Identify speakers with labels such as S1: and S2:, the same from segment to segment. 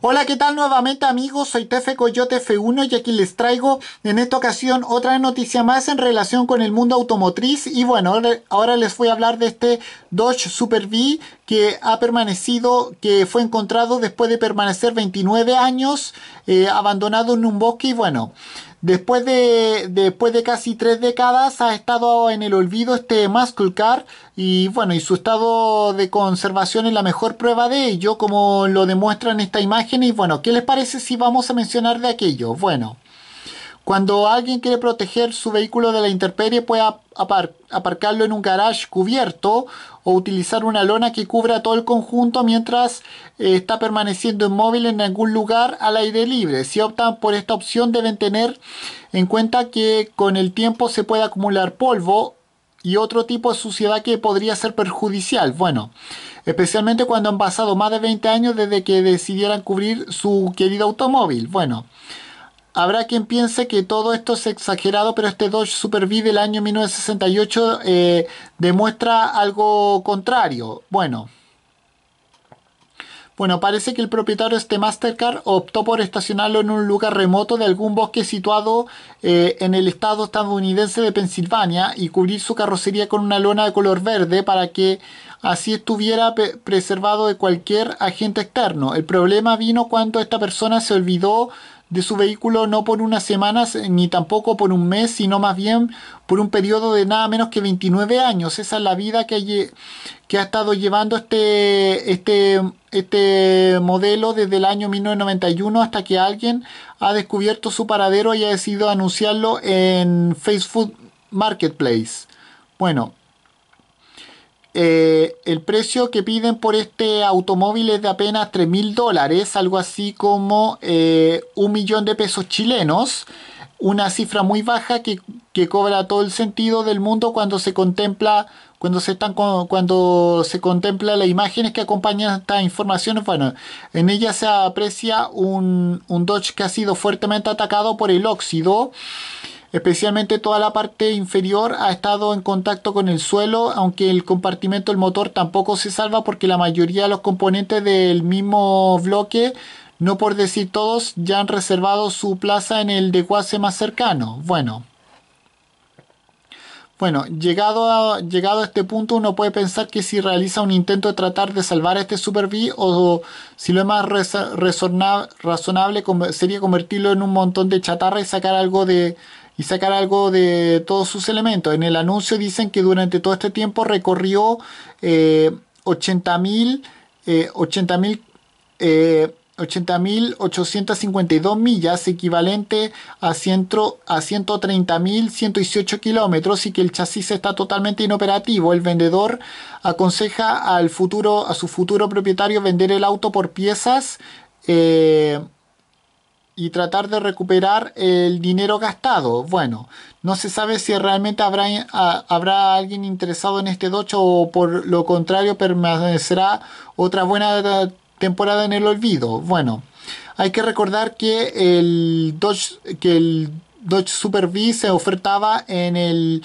S1: Hola, ¿qué tal nuevamente amigos? Soy Tefe Coyote F1 y aquí les traigo en esta ocasión otra noticia más en relación con el mundo automotriz y bueno, ahora les voy a hablar de este Dodge Super V que ha permanecido, que fue encontrado después de permanecer 29 años eh, abandonado en un bosque y bueno, Después de, después de casi tres décadas ha estado en el olvido este Muscle y bueno, y su estado de conservación es la mejor prueba de ello, como lo en esta imagen. Y bueno, ¿qué les parece si vamos a mencionar de aquello? Bueno. Cuando alguien quiere proteger su vehículo de la intemperie, puede aparcarlo en un garage cubierto o utilizar una lona que cubra todo el conjunto mientras eh, está permaneciendo inmóvil en algún lugar al aire libre. Si optan por esta opción, deben tener en cuenta que con el tiempo se puede acumular polvo y otro tipo de suciedad que podría ser perjudicial. Bueno, especialmente cuando han pasado más de 20 años desde que decidieran cubrir su querido automóvil. Bueno. Habrá quien piense que todo esto es exagerado, pero este Dodge Super V del año 1968 eh, demuestra algo contrario. Bueno. Bueno, parece que el propietario de este Mastercard optó por estacionarlo en un lugar remoto de algún bosque situado eh, en el estado estadounidense de Pensilvania y cubrir su carrocería con una lona de color verde para que así estuviera preservado de cualquier agente externo. El problema vino cuando esta persona se olvidó de su vehículo no por unas semanas eh, ni tampoco por un mes, sino más bien por un periodo de nada menos que 29 años. Esa es la vida que, que ha estado llevando este, este, este modelo desde el año 1991 hasta que alguien ha descubierto su paradero y ha decidido anunciarlo en Facebook Marketplace. Bueno, eh, el precio que piden por este automóvil es de apenas 3 mil dólares, algo así como eh, un millón de pesos chilenos, una cifra muy baja que, cobra todo el sentido del mundo cuando se contempla cuando se están cuando se contempla las imágenes que acompañan estas informaciones bueno en ella se aprecia un, un Dodge que ha sido fuertemente atacado por el óxido Especialmente toda la parte inferior ha estado en contacto con el suelo, aunque el compartimento del motor tampoco se salva porque la mayoría de los componentes del mismo bloque, no por decir todos, ya han reservado su plaza en el desguace más cercano. Bueno. Bueno, llegado a, llegado a este punto uno puede pensar que si realiza un intento de tratar de salvar este Super o, si lo es más razonable sería convertirlo en un montón de chatarra y sacar algo de, y sacar algo de todos sus elementos. En el anuncio dicen que durante todo este tiempo recorrió 80.000 80 80.852 millas, equivalente a, a 130.118 kilómetros, y que el chasis está totalmente inoperativo. El vendedor aconseja al futuro, a su futuro propietario vender el auto por piezas. Eh, y tratar de recuperar el dinero gastado. Bueno, no se sabe si realmente habrá, alguien interesado en este Dodge o por lo contrario permanecerá otra buena temporada en el olvido. Bueno, hay que recordar que el Dodge, que el Dodge Super V se ofertaba en el,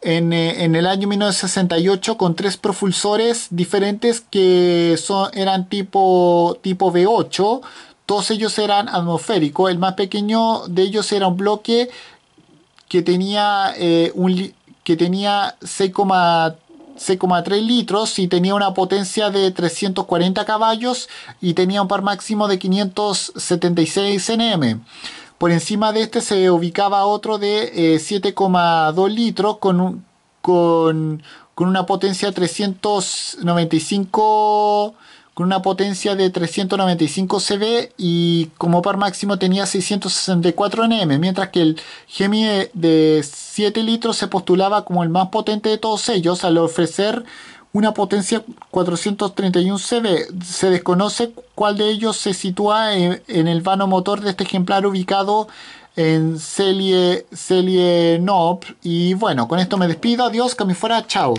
S1: en, el año 1968 con tres propulsores diferentes que son, eran tipo, tipo V8 todos ellos eran atmosféricos. El más pequeño de ellos era un bloque que tenía, eh, un, que tenía 6,3 litros y tenía una potencia de 340 caballos y tenía un par máximo de 576 Nm. Por encima de este se ubicaba otro de 7,2 eh, litros con, con, con, una potencia de 395 con una potencia de 395 CV y como par máximo tenía 664 Nm, mientras que el Gemi de 7 litros se postulaba como el más potente de todos ellos al ofrecer una potencia 431 CV. Se desconoce cuál de ellos se sitúa en, el vano motor de este ejemplar ubicado en Celie, Celie Nob. Y bueno, con esto me despido. Adiós, que me fuera. Chao.